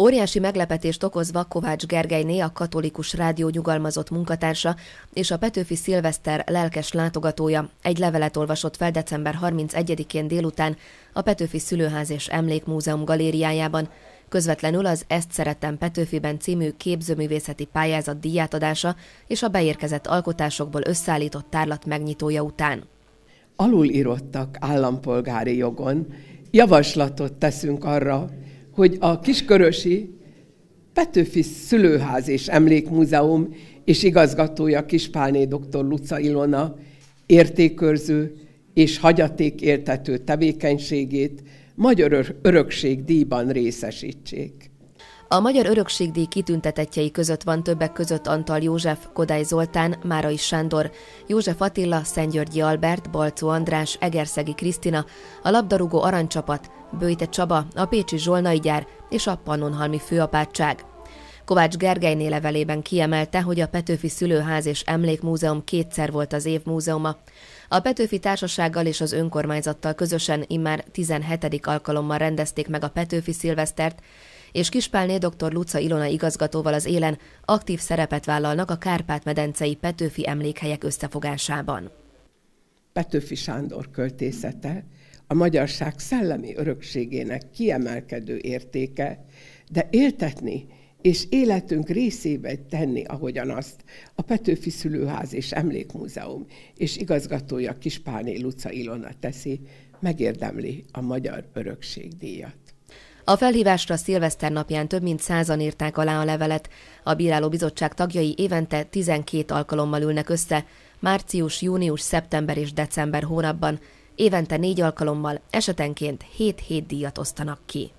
Óriási meglepetést okozva Kovács Gergelyné a katolikus rádió nyugalmazott munkatársa és a Petőfi Szilveszter lelkes látogatója egy levelet olvasott fel december 31-én délután a Petőfi Szülőház és Emlékmúzeum galériájában, közvetlenül az Ezt szerettem Petőfiben című képzőművészeti pályázat díjátadása és a beérkezett alkotásokból összeállított tárlat megnyitója után. Alulírottak állampolgári jogon javaslatot teszünk arra, hogy a Kiskörösi Petőfi Szülőház és Emlékmúzeum és igazgatója Kispálné dr. Luca Ilona értékőrző és hagyatékértető tevékenységét Magyar Örökség díjban részesítsék. A Magyar Örökségdíj kitüntetettjei között van többek között Antal József, Kodály Zoltán, Márai Sándor, József Attila, Szentgyörgyi Albert, Balcó András, Egerszegi Krisztina, a labdarúgó aranycsapat, Bőjte Csaba, a Pécsi Zsolnai gyár és a Pannonhalmi főapátság. Kovács Gergely levelében kiemelte, hogy a Petőfi Szülőház és Emlékmúzeum kétszer volt az év múzeuma. A Petőfi Társasággal és az önkormányzattal közösen immár 17. alkalommal rendezték meg a Petőfi szilvesztert, és Kispálné dr. Luca Ilona igazgatóval az élen aktív szerepet vállalnak a Kárpát-medencei Petőfi emlékhelyek összefogásában. Petőfi Sándor költészete a magyarság szellemi örökségének kiemelkedő értéke, de éltetni és életünk részébe tenni, ahogyan azt a Petőfi Szülőház és Emlékmúzeum és igazgatója Kispáné Luca Ilona teszi, megérdemli a Magyar Örökség díjat. A felhívásra szilveszter napján több mint százan írták alá a levelet. A bírálóbizottság tagjai évente 12 alkalommal ülnek össze, március, június, szeptember és december hónapban. Évente négy alkalommal, esetenként 7-7 díjat osztanak ki.